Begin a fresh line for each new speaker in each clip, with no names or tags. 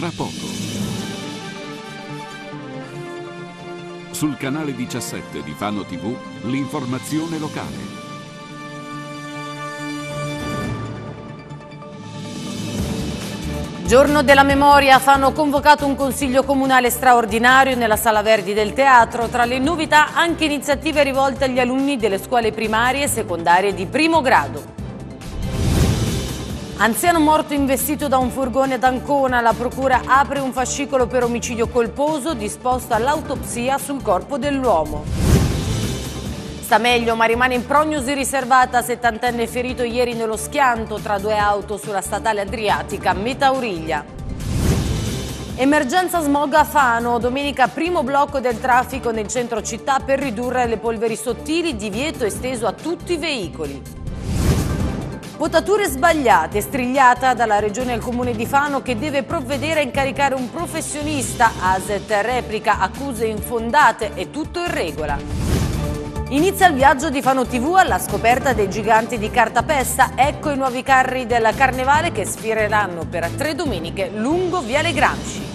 tra poco. Sul canale 17 di Fano TV, l'informazione locale.
Giorno della memoria, Fano convocato un consiglio comunale straordinario nella Sala Verdi del Teatro. Tra le novità anche iniziative rivolte agli alunni delle scuole primarie e secondarie di primo grado. Anziano morto investito da un furgone ad Ancona, la procura apre un fascicolo per omicidio colposo disposto all'autopsia sul corpo dell'uomo. Sta meglio ma rimane in prognosi riservata, settantenne ferito ieri nello schianto tra due auto sulla statale adriatica Metauriglia. Emergenza smog a Fano, domenica primo blocco del traffico nel centro città per ridurre le polveri sottili, divieto esteso a tutti i veicoli. Votature sbagliate, strigliata dalla Regione al Comune di Fano che deve provvedere a incaricare un professionista. Aset replica accuse infondate e tutto in regola. Inizia il viaggio di Fano TV alla scoperta dei giganti di carta pesta. Ecco i nuovi carri del Carnevale che sfiereranno per tre domeniche lungo Viale Gramsci.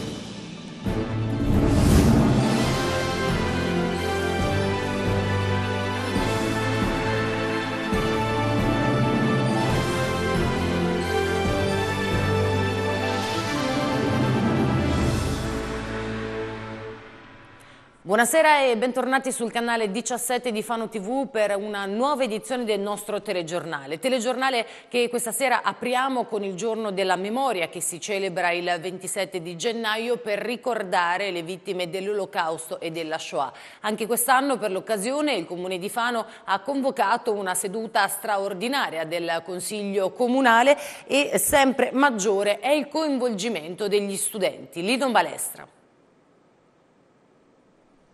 Buonasera e bentornati sul canale 17 di Fano TV per una nuova edizione del nostro telegiornale. Telegiornale che questa sera apriamo con il giorno della memoria che si celebra il 27 di gennaio per ricordare le vittime dell'Olocausto e della Shoah. Anche quest'anno per l'occasione il Comune di Fano ha convocato una seduta straordinaria del Consiglio Comunale e sempre maggiore è il coinvolgimento degli studenti. Lidon Balestra.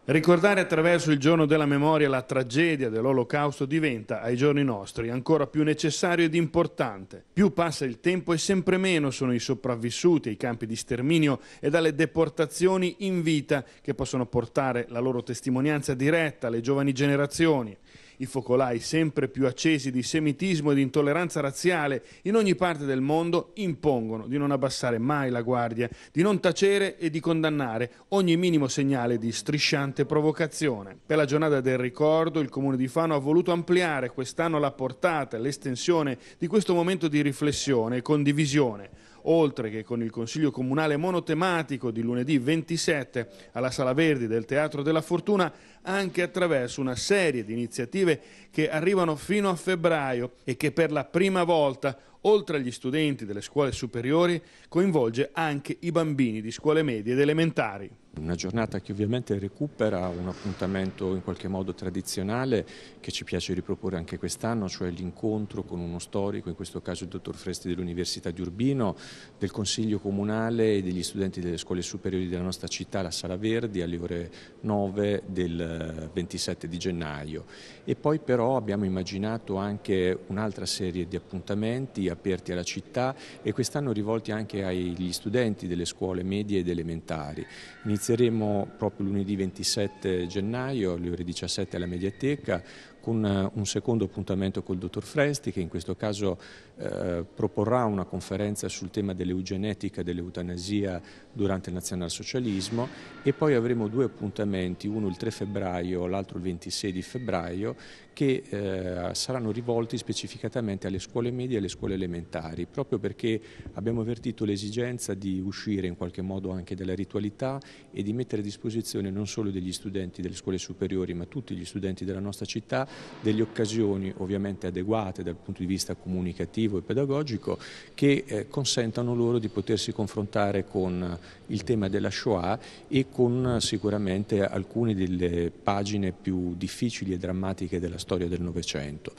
Ricordare attraverso il giorno della memoria la tragedia dell'Olocausto diventa, ai giorni nostri, ancora più necessario ed importante. Più passa il tempo e sempre meno sono i sopravvissuti ai campi di sterminio e dalle deportazioni in vita che possono portare la loro testimonianza diretta alle giovani generazioni. I focolai sempre più accesi di semitismo e di intolleranza razziale in ogni parte del mondo impongono di non abbassare mai la guardia, di non tacere e di condannare ogni minimo segnale di strisciante provocazione. Per la giornata del ricordo il Comune di Fano ha voluto ampliare quest'anno la portata e l'estensione di questo momento di riflessione e condivisione oltre che con il Consiglio Comunale monotematico di lunedì 27 alla Sala Verdi del Teatro della Fortuna, anche attraverso una serie di iniziative che arrivano fino a febbraio e che per la prima volta oltre agli studenti delle scuole superiori, coinvolge anche i bambini di scuole medie ed elementari.
Una giornata che ovviamente recupera un appuntamento in qualche modo tradizionale che ci piace riproporre anche quest'anno, cioè l'incontro con uno storico, in questo caso il dottor Fresti dell'Università di Urbino, del Consiglio Comunale e degli studenti delle scuole superiori della nostra città, la Sala Verdi, alle ore 9 del 27 eh, di gennaio. E poi però abbiamo immaginato anche un'altra serie di appuntamenti aperti alla città e quest'anno rivolti anche agli studenti delle scuole medie ed elementari. Inizia Inizieremo proprio lunedì 27 gennaio alle ore 17 alla Mediateca con eh, un secondo appuntamento col dottor Fresti che in questo caso eh, proporrà una conferenza sul tema dell'eugenetica e dell'eutanasia durante il nazionalsocialismo e poi avremo due appuntamenti, uno il 3 febbraio, l'altro il 26 di febbraio che eh, saranno rivolti specificatamente alle scuole medie e alle scuole elementari, proprio perché abbiamo avvertito l'esigenza di uscire in qualche modo anche dalla ritualità e di mettere a disposizione non solo degli studenti delle scuole superiori, ma tutti gli studenti della nostra città, delle occasioni ovviamente adeguate dal punto di vista comunicativo e pedagogico che eh, consentano loro di potersi confrontare con eh, il tema della Shoah e con eh, sicuramente alcune delle pagine più difficili e drammatiche della storia storia del Novecento.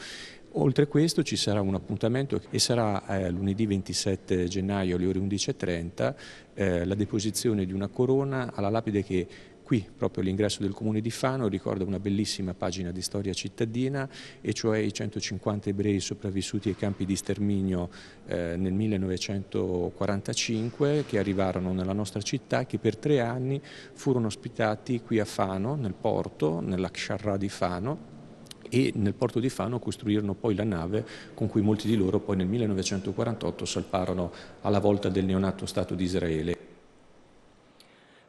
Oltre a questo ci sarà un appuntamento e sarà eh, lunedì 27 gennaio alle ore 11.30 eh, la deposizione di una corona alla lapide che qui, proprio all'ingresso del comune di Fano, ricorda una bellissima pagina di storia cittadina, e cioè i 150 ebrei sopravvissuti ai campi di sterminio eh, nel 1945 che arrivarono nella nostra città che per tre anni furono ospitati qui a Fano, nel porto, nella Ksharra di Fano e nel porto di Fano costruirono poi la nave con cui molti di loro poi nel 1948 salparono alla volta del neonato Stato di Israele.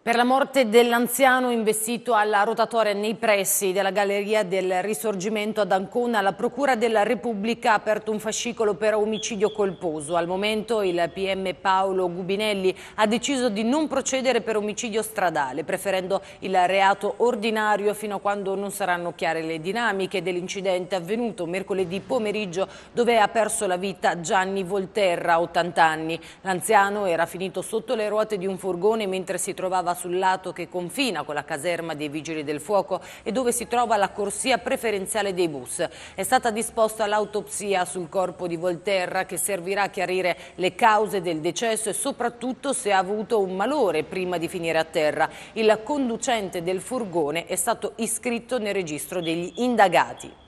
Per la morte dell'anziano investito alla rotatoria nei pressi della Galleria del Risorgimento ad Ancona, la Procura della Repubblica ha aperto un fascicolo per omicidio colposo. Al momento il PM Paolo Gubinelli ha deciso di non procedere per omicidio stradale, preferendo il reato ordinario fino a quando non saranno chiare le dinamiche dell'incidente avvenuto mercoledì pomeriggio dove ha perso la vita Gianni Volterra, 80 anni. L'anziano era finito sotto le ruote di un furgone mentre si trovava stava sul lato che confina con la caserma dei Vigili del Fuoco e dove si trova la corsia preferenziale dei bus. È stata disposta l'autopsia sul corpo di Volterra che servirà a chiarire le cause del decesso e soprattutto se ha avuto un malore prima di finire a terra. Il conducente del furgone è stato iscritto nel registro degli indagati.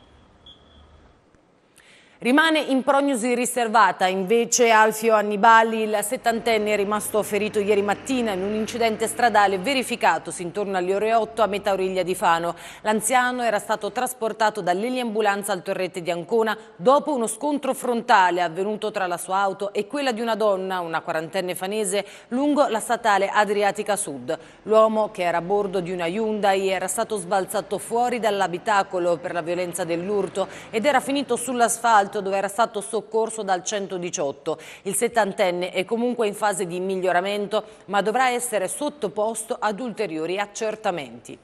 Rimane in prognosi riservata invece Alfio Annibali, il settantenne rimasto ferito ieri mattina in un incidente stradale verificatosi intorno alle ore 8 a metà origlia di Fano. L'anziano era stato trasportato dall'eliambulanza al torrette di Ancona dopo uno scontro frontale avvenuto tra la sua auto e quella di una donna, una quarantenne fanese, lungo la statale Adriatica Sud. L'uomo che era a bordo di una Hyundai era stato sbalzato fuori dall'abitacolo per la violenza dell'urto ed era finito sull'asfalto Salto dove era stato soccorso dal 118. Il settantenne è comunque in fase di miglioramento ma dovrà essere sottoposto ad ulteriori accertamenti.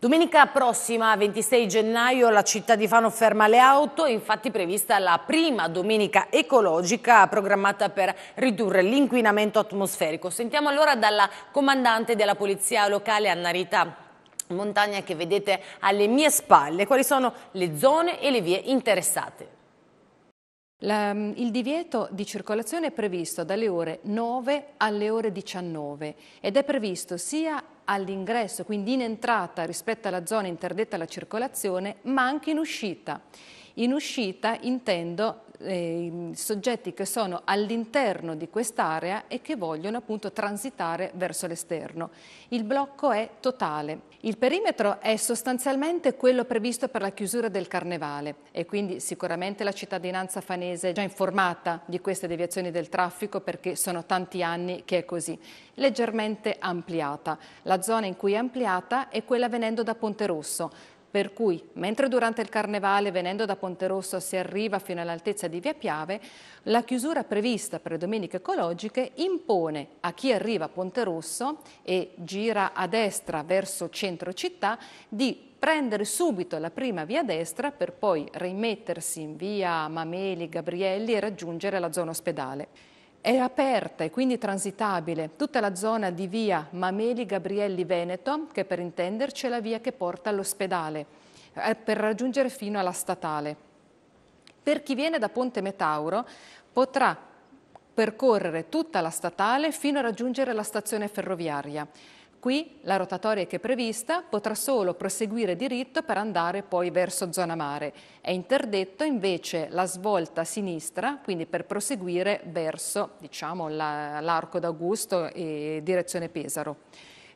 Domenica prossima, 26 gennaio, la città di Fano ferma le auto, è infatti prevista la prima domenica ecologica programmata per ridurre l'inquinamento atmosferico. Sentiamo allora dalla comandante della Polizia Locale, Annarita montagna che vedete alle mie spalle. Quali sono
le zone e le vie interessate? La, mm, il divieto di circolazione è previsto dalle ore 9 alle ore 19 ed è previsto sia all'ingresso, quindi in entrata rispetto alla zona interdetta alla circolazione, ma anche in uscita. In uscita intendo eh, soggetti che sono all'interno di quest'area e che vogliono appunto transitare verso l'esterno. Il blocco è totale. Il perimetro è sostanzialmente quello previsto per la chiusura del carnevale e quindi sicuramente la cittadinanza fanese è già informata di queste deviazioni del traffico perché sono tanti anni che è così. Leggermente ampliata. La zona in cui è ampliata è quella venendo da Ponte Rosso per cui, mentre durante il carnevale venendo da Ponte Rosso si arriva fino all'altezza di Via Piave, la chiusura prevista per le domeniche ecologiche impone a chi arriva a Ponte Rosso e gira a destra verso centro città di prendere subito la prima via destra per poi rimettersi in via Mameli, Gabrielli e raggiungere la zona ospedale è aperta e quindi transitabile tutta la zona di via Mameli Gabrielli Veneto, che per intenderci è la via che porta all'ospedale, eh, per raggiungere fino alla statale. Per chi viene da Ponte Metauro potrà percorrere tutta la statale fino a raggiungere la stazione ferroviaria. Qui la rotatoria che è prevista potrà solo proseguire diritto per andare poi verso zona mare. È interdetto invece la svolta sinistra, quindi per proseguire verso diciamo, l'arco d'Augusto e direzione Pesaro.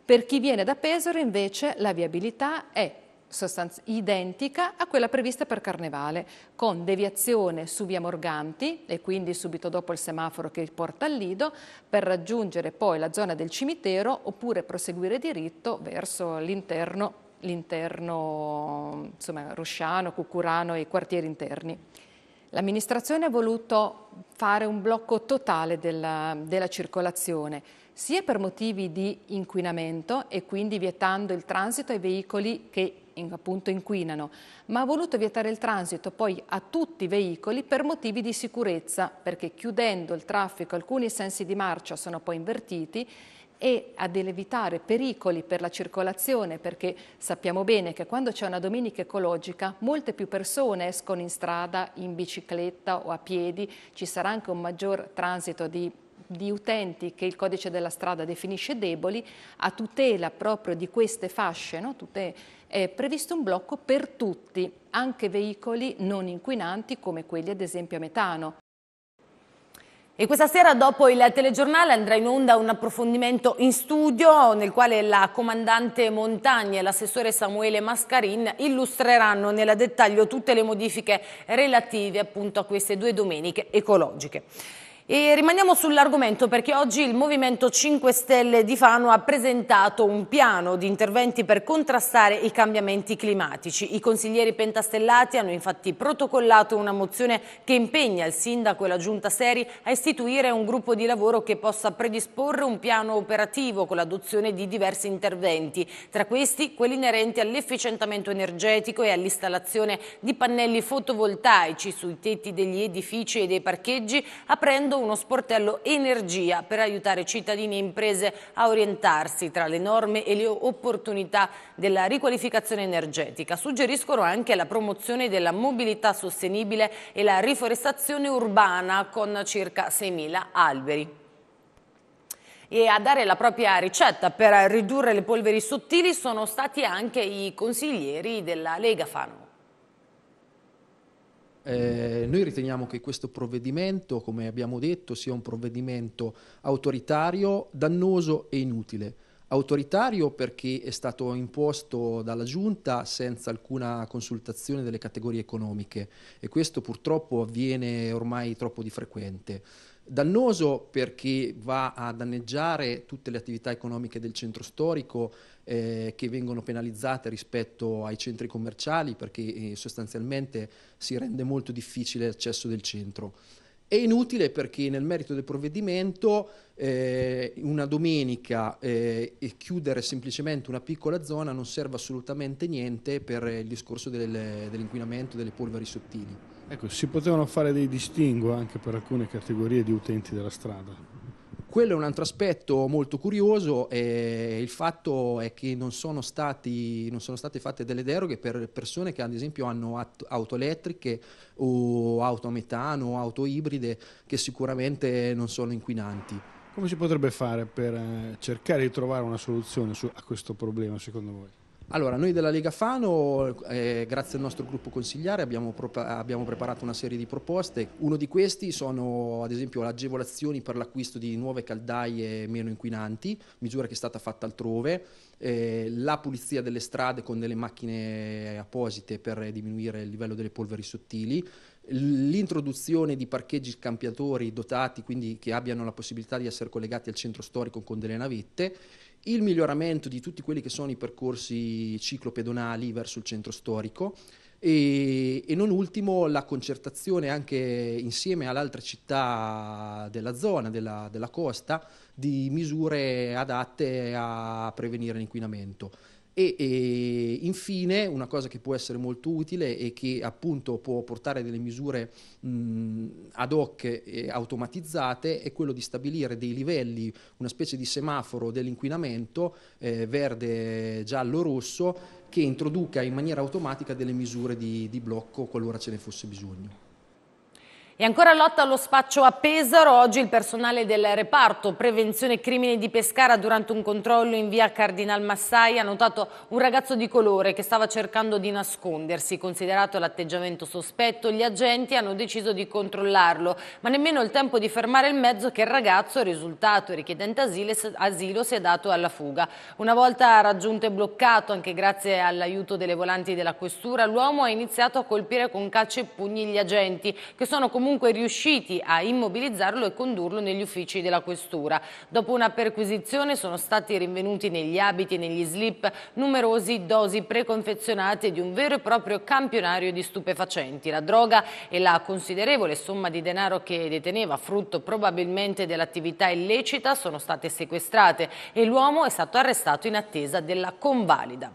Per chi viene da Pesaro invece la viabilità è identica a quella prevista per Carnevale, con deviazione su via Morganti e quindi subito dopo il semaforo che porta al Lido, per raggiungere poi la zona del cimitero oppure proseguire diritto verso l'interno l'interno insomma, Rusciano, Cucurano e i quartieri interni. L'amministrazione ha voluto fare un blocco totale della, della, circolazione, sia per motivi di inquinamento e quindi vietando il transito ai veicoli che appunto inquinano, ma ha voluto vietare il transito poi a tutti i veicoli per motivi di sicurezza, perché chiudendo il traffico alcuni sensi di marcia sono poi invertiti e ad evitare pericoli per la circolazione perché sappiamo bene che quando c'è una domenica ecologica molte più persone escono in strada in bicicletta o a piedi, ci sarà anche un maggior transito di di utenti che il codice della strada definisce deboli, a tutela proprio di queste fasce, no? Tutte, è previsto un blocco per tutti, anche veicoli non inquinanti come quelli ad esempio a metano. E questa sera dopo il telegiornale andrà in onda un approfondimento in studio nel quale
la comandante Montagna e l'assessore Samuele Mascarin illustreranno nel dettaglio tutte le modifiche relative appunto a queste due domeniche ecologiche. E rimaniamo sull'argomento perché oggi il Movimento 5 Stelle di Fano ha presentato un piano di interventi per contrastare i cambiamenti climatici. I consiglieri pentastellati hanno infatti protocollato una mozione che impegna il sindaco e la giunta Seri a istituire un gruppo di lavoro che possa predisporre un piano operativo con l'adozione di diversi interventi, tra questi quelli inerenti all'efficientamento energetico e all'installazione di pannelli fotovoltaici sui tetti degli edifici e dei parcheggi, aprendo uno sportello energia per aiutare cittadini e imprese a orientarsi tra le norme e le opportunità della riqualificazione energetica. Suggeriscono anche la promozione della mobilità sostenibile e la riforestazione urbana con circa 6.000 alberi e a dare la propria ricetta per ridurre le polveri sottili sono stati anche i consiglieri della Lega Fano.
Eh, noi riteniamo che questo provvedimento, come abbiamo detto, sia un provvedimento autoritario, dannoso e inutile. Autoritario perché è stato imposto dalla Giunta senza alcuna consultazione delle categorie economiche e questo purtroppo avviene ormai troppo di frequente. Dannoso perché va a danneggiare tutte le attività economiche del centro storico eh, che vengono penalizzate rispetto ai centri commerciali perché eh, sostanzialmente si rende molto difficile l'accesso del centro. È inutile perché nel merito del provvedimento eh, una domenica eh, e chiudere semplicemente una piccola zona non serve assolutamente niente per il discorso del, dell'inquinamento delle polveri sottili. Ecco, si
potevano fare dei distinguo anche per alcune categorie di utenti della strada.
Quello è un altro aspetto molto curioso, eh, il fatto è che non sono, stati, non sono, state fatte delle deroghe per persone che ad esempio hanno auto elettriche o auto a metano o auto ibride che sicuramente non sono inquinanti.
Come si potrebbe fare per eh, cercare di trovare una soluzione su, a questo problema secondo voi?
Allora, noi della Lega Fano, eh, grazie al nostro gruppo consigliare, abbiamo, abbiamo, preparato una serie di proposte. Uno di questi sono, ad esempio, le agevolazioni per l'acquisto di nuove caldaie meno inquinanti, misura che è stata fatta altrove, eh, la pulizia delle strade con delle macchine apposite per diminuire il livello delle polveri sottili, l'introduzione di parcheggi scampiatori dotati, quindi che abbiano la possibilità di essere collegati al centro storico con delle navette, il miglioramento di tutti quelli che sono i percorsi ciclopedonali verso il centro storico e, e non ultimo la concertazione anche insieme alle altre città della zona, della, della costa, di misure adatte a prevenire l'inquinamento. E, e, infine una cosa che può essere molto utile e che appunto può portare delle misure mh, ad hoc e automatizzate è quello di stabilire dei livelli, una specie di semaforo dell'inquinamento eh, verde, giallo, rosso che introduca in maniera automatica delle misure di, di blocco qualora ce ne fosse bisogno.
E ancora lotta allo spaccio a Pesaro, oggi il personale del reparto prevenzione crimini di Pescara durante un controllo in via Cardinal Massai ha notato un ragazzo di colore che stava cercando di nascondersi. Considerato l'atteggiamento sospetto, gli agenti hanno deciso di controllarlo, ma nemmeno il tempo di fermare il mezzo che il ragazzo, risultato richiedente asilo, asilo si è dato alla fuga. Una volta raggiunto e bloccato, anche grazie all'aiuto delle volanti della questura, l'uomo ha iniziato a colpire con calci e pugni gli agenti, che sono comunque comunque riusciti a immobilizzarlo e condurlo negli uffici della questura. Dopo una perquisizione sono stati rinvenuti negli abiti e negli slip numerosi dosi preconfezionate di un vero e proprio campionario di stupefacenti. La droga e la considerevole somma di denaro che deteneva, frutto probabilmente dell'attività illecita, sono state sequestrate e l'uomo è stato arrestato in attesa della convalida.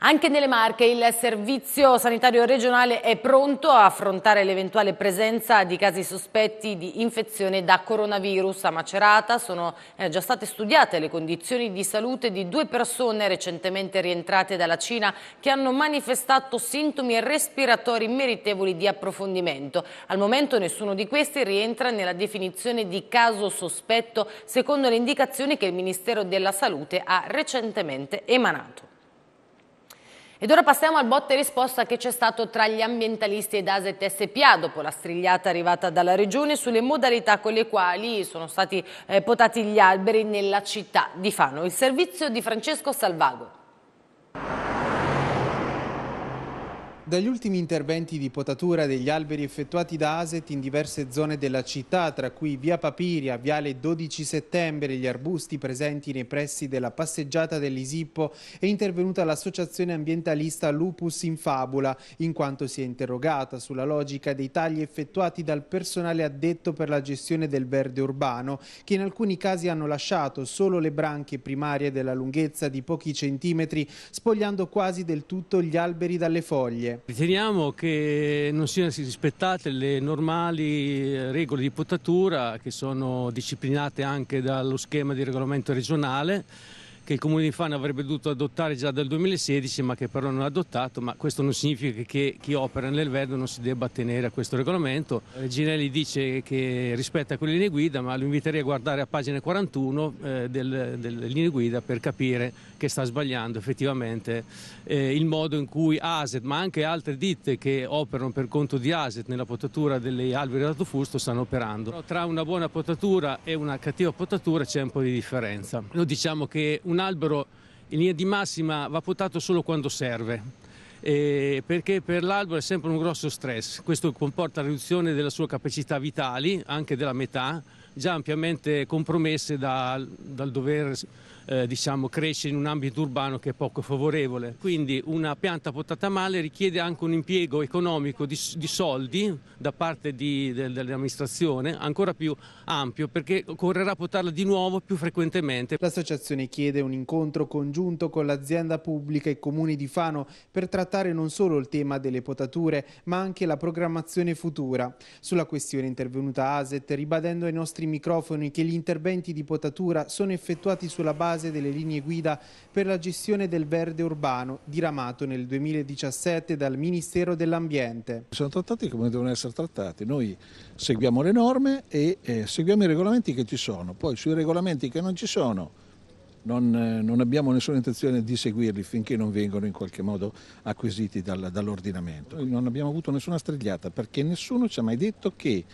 Anche nelle Marche il servizio sanitario regionale è pronto a affrontare l'eventuale presenza di casi sospetti di infezione da coronavirus. A Macerata sono eh, già state studiate le condizioni di salute di due persone recentemente rientrate dalla Cina che hanno manifestato sintomi respiratori meritevoli di approfondimento. Al momento nessuno di questi rientra nella definizione di caso sospetto secondo le indicazioni che il Ministero della Salute ha recentemente emanato. Ed ora passiamo al botte risposta che c'è stato tra gli ambientalisti ed ASET SPA dopo la strigliata arrivata dalla Regione sulle modalità con le quali sono stati eh, potati gli alberi nella città di Fano. Il servizio di Francesco Salvago.
Dagli ultimi interventi di potatura degli alberi effettuati da ASET in diverse zone della città, tra cui via Papiria, viale 12 settembre, gli arbusti presenti nei pressi della passeggiata dell'Isippo, è intervenuta l'associazione ambientalista Lupus in Fabula, in quanto si è interrogata sulla logica dei tagli effettuati dal personale addetto per la gestione del verde urbano, che in alcuni casi hanno lasciato solo le branche primarie della lunghezza di pochi centimetri, spogliando quasi del tutto gli alberi dalle foglie.
Riteniamo che non siano rispettate le normali eh, regole di potatura che sono disciplinate anche dallo schema di regolamento regionale che il Comune di Fano avrebbe dovuto adottare già dal 2016 ma che però non ha adottato, ma questo non significa che chi opera nel Verdo non si debba tenere a questo regolamento. Ginelli dice che rispetta quelle linee guida ma lo inviterei a guardare a pagina 41 eh, del, delle linee guida per capire che sta sbagliando effettivamente eh, il modo in cui ASET ma anche altre ditte che operano per conto di ASET nella potatura degli alberi fusto stanno operando. Però tra una buona potatura e una cattiva potatura c'è un po' di differenza. Noi diciamo che una un albero in linea di massima va potato solo quando serve. Eh, perché per l'albero è sempre un grosso stress, questo comporta la riduzione della sua capacità vitali, anche della metà, già ampiamente compromesse da, dal dover eh, diciamo, cresce in un ambito urbano che è poco favorevole. Quindi una pianta potata male richiede anche un impiego economico di, di soldi da parte di, de, dell'amministrazione ancora più ampio perché occorrerà potarla di nuovo più frequentemente. L'associazione chiede un
incontro congiunto con l'azienda pubblica e comuni di Fano per trattare non solo il tema delle potature ma anche la programmazione futura. Sulla questione intervenuta ASET ribadendo ai nostri microfoni che gli interventi di potatura sono effettuati sulla base base delle linee guida per la gestione del verde urbano diramato nel 2017 dal Ministero dell'Ambiente. Sono trattati come devono essere trattati, noi seguiamo le norme e eh, seguiamo i regolamenti che ci sono, poi sui regolamenti che non ci sono non, eh, non, abbiamo nessuna intenzione di seguirli finché non vengono in qualche modo acquisiti dal, dall'ordinamento. non abbiamo avuto nessuna strigliata perché nessuno ci ha mai detto che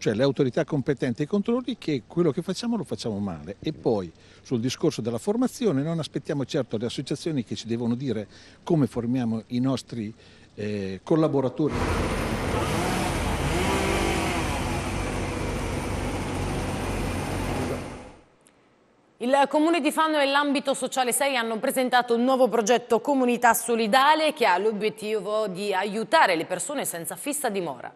cioè le autorità competenti e i controlli che quello che facciamo lo facciamo male e poi sul discorso della formazione non aspettiamo certo le associazioni che ci devono dire come formiamo i nostri eh, collaboratori.
Il Comune di Fanno e l'ambito sociale 6 hanno presentato un nuovo progetto Comunità Solidale che ha l'obiettivo di aiutare le persone senza fissa dimora.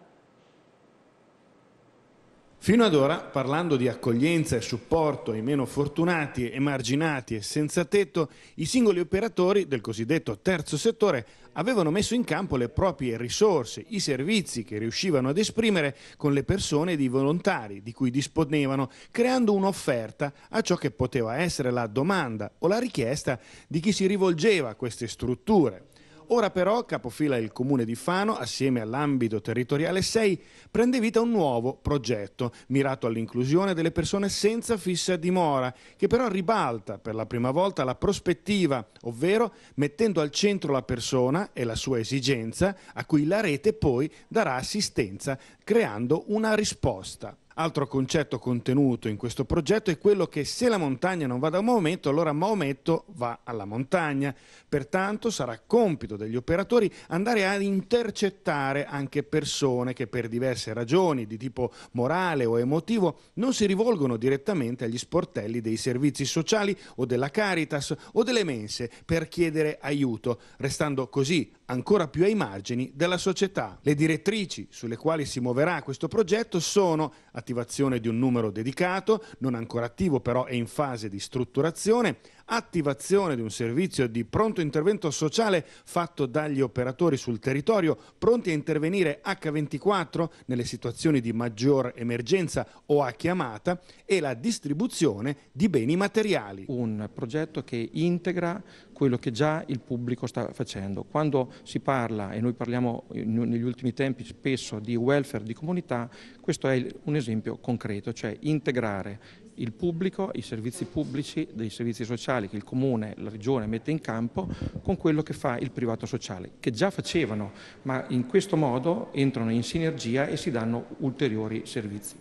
Fino ad ora, parlando di accoglienza e supporto ai meno fortunati, emarginati e senza tetto, i singoli operatori del cosiddetto terzo settore avevano messo in campo le proprie risorse, i servizi che riuscivano ad esprimere con le persone ed i volontari di cui disponevano, creando un'offerta a ciò che poteva essere la domanda o la richiesta di chi si rivolgeva a queste strutture. Ora però capofila il comune di Fano, assieme all'ambito territoriale 6, prende vita un nuovo progetto mirato all'inclusione delle persone senza fissa dimora, che però ribalta per la prima volta la prospettiva, ovvero mettendo al centro la persona e la sua esigenza, a cui la rete poi darà assistenza, creando una risposta. Altro concetto contenuto in questo progetto è quello che se la montagna non va da Maometto, allora Maometto va alla montagna. Pertanto sarà compito degli operatori andare ad intercettare anche persone che per diverse ragioni di tipo morale o emotivo non si rivolgono direttamente agli sportelli dei servizi sociali o della Caritas o delle mense per chiedere aiuto, restando così ancora più ai margini della società. Le direttrici sulle quali si muoverà questo progetto sono attivazione di un numero dedicato, non ancora attivo però è in fase di strutturazione, attivazione di un servizio di pronto intervento sociale fatto dagli operatori sul territorio, pronti a intervenire H24 nelle situazioni di maggior emergenza o a chiamata e la distribuzione di beni materiali. Un progetto che integra quello che già il pubblico sta facendo. Quando si parla, e noi parliamo negli ultimi tempi spesso di welfare di comunità, questo è un esempio concreto, cioè integrare il pubblico, i servizi pubblici, dei servizi sociali che il comune, la regione mette in campo con quello che fa il privato sociale, che già facevano, ma in questo modo entrano in sinergia e si danno ulteriori servizi.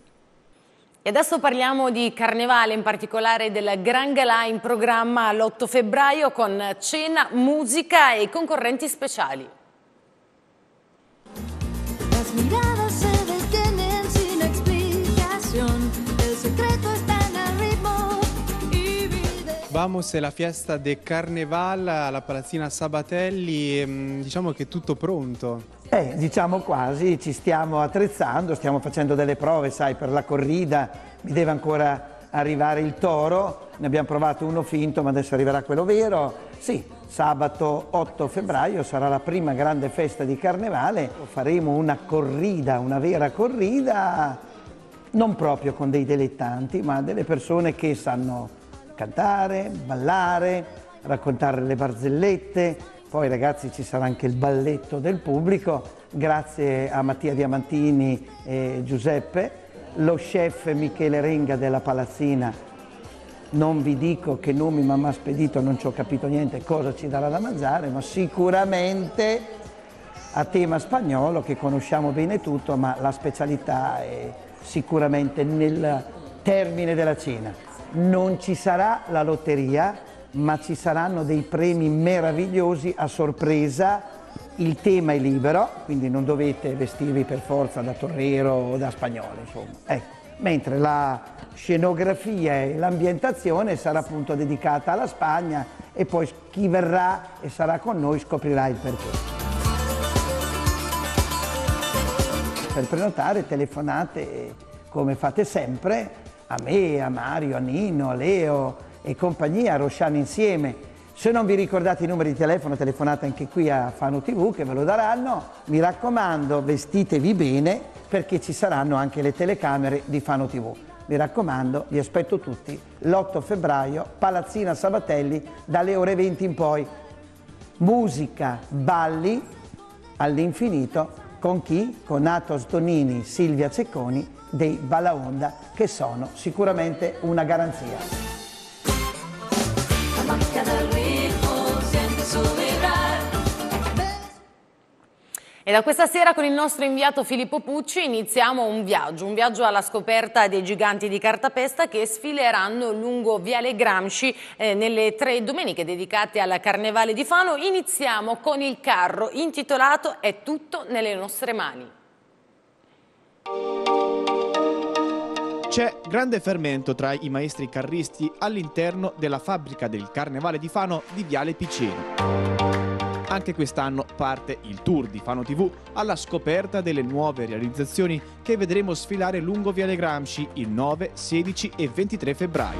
E adesso parliamo di carnevale, in particolare del Gran Galà in programma l'8 febbraio con cena, musica e concorrenti speciali.
Vamos è la fiesta del Carneval alla Palazzina Sabatelli, ehm, diciamo che è tutto pronto.
Eh, diciamo quasi, ci stiamo attrezzando, stiamo facendo delle prove, sai, per la corrida, mi deve ancora arrivare il toro, ne abbiamo provato uno finto ma adesso arriverà quello vero. Sì, sabato 8 febbraio sarà la prima grande festa di carnevale, faremo una corrida, una vera corrida, non proprio con dei dilettanti, ma delle persone che sanno cantare, ballare, raccontare le barzellette, poi ragazzi ci sarà anche il balletto del pubblico, grazie a Mattia Diamantini e Giuseppe, lo chef Michele Renga della Palazzina non vi dico che nomi mamma mi ha spedito, non ci ho capito niente cosa ci darà da mangiare, ma sicuramente a tema spagnolo che conosciamo bene tutto, ma la specialità è sicuramente nel termine della cena non ci sarà la lotteria, ma ci saranno dei premi meravigliosi a sorpresa. Il tema è libero, quindi non dovete vestirvi per forza da torrero o da spagnolo, insomma. Ecco. Mentre la scenografia e l'ambientazione sarà appunto dedicata alla Spagna e poi chi verrà e sarà con noi scoprirà il perché. Per prenotare telefonate come fate sempre a me, a Mario, a Nino, a Leo e compagnia, a Rosciano insieme. Se non vi ricordate i numeri di telefono, telefonate anche qui a Fano TV che ve lo daranno. Mi raccomando, vestitevi bene perché ci saranno anche le telecamere di Fano TV. Mi raccomando, vi aspetto tutti l'8 febbraio, Palazzina Sabatelli, dalle ore 20 in poi. Musica, balli all'infinito con chi? Con Atos Tonini, Silvia Cecconi dei Balaonda, che sono sicuramente una garanzia.
E da questa sera con il nostro inviato Filippo Pucci iniziamo un viaggio, un viaggio alla scoperta dei giganti di cartapesta che sfileranno lungo Viale Gramsci eh, nelle tre domeniche dedicate al Carnevale di Fano. Iniziamo con il carro intitolato È tutto nelle nostre mani.
C'è grande fermento tra i maestri carristi all'interno della fabbrica del Carnevale di Fano di Viale Piceno. Anche quest'anno parte il tour di Fano TV alla scoperta delle nuove realizzazioni che vedremo sfilare lungo Viale Gramsci il 9, 16 e 23 febbraio.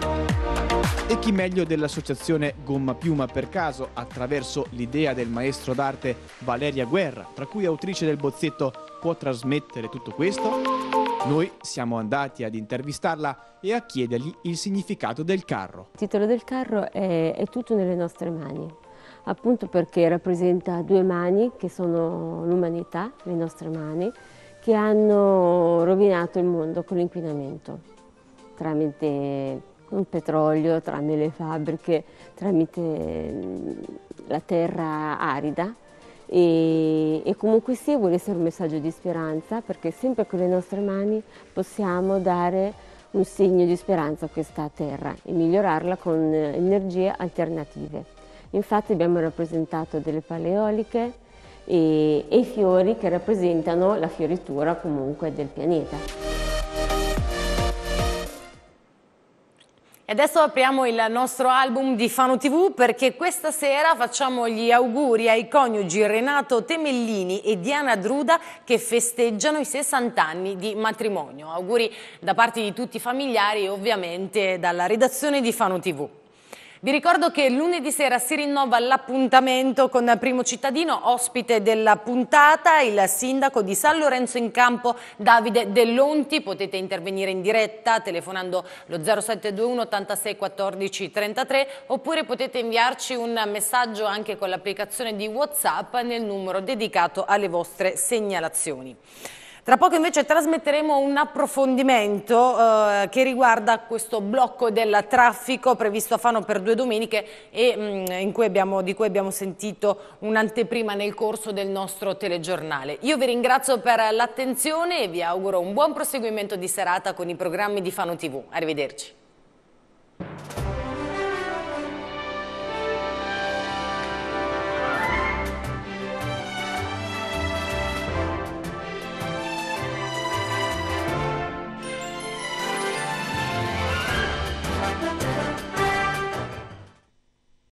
E chi meglio dell'associazione Gomma Piuma per caso, attraverso l'idea del maestro d'arte Valeria Guerra, tra cui autrice del bozzetto, può trasmettere tutto questo? Noi siamo andati ad intervistarla e a chiedergli il significato del carro.
Il titolo del carro è, è tutto nelle nostre mani, appunto perché rappresenta due mani che sono l'umanità, le nostre mani, che hanno rovinato il mondo con l'inquinamento tramite il petrolio, tramite le fabbriche, tramite mm, la terra arida e, e comunque sì, vuole essere un messaggio di speranza perché sempre con le nostre mani possiamo dare un segno di speranza a questa terra e migliorarla con eh, energie alternative. Infatti abbiamo rappresentato delle paleoliche e, e i fiori che rappresentano la fioritura comunque del pianeta. E adesso apriamo il nostro album di Fano TV perché questa sera facciamo gli auguri ai coniugi Renato Temellini e Diana Druda che festeggiano i 60 anni di matrimonio. Auguri da parte di tutti i familiari e ovviamente dalla redazione di Fano TV. Vi ricordo che lunedì sera si rinnova l'appuntamento con Primo Cittadino, ospite della puntata, il sindaco di San Lorenzo in Campo, Davide Dell'Onti. Potete intervenire in diretta telefonando lo 0721 86 14 33 oppure potete inviarci un messaggio anche con l'applicazione di WhatsApp nel numero dedicato alle vostre segnalazioni. Tra poco invece trasmetteremo un approfondimento eh, che riguarda questo blocco del traffico previsto a Fano per due domeniche e mh, mm, cui abbiamo, di cui abbiamo sentito un'anteprima nel corso del nostro telegiornale. Io vi ringrazio per l'attenzione e vi auguro un buon proseguimento di serata con i programmi di Fano TV. Arrivederci.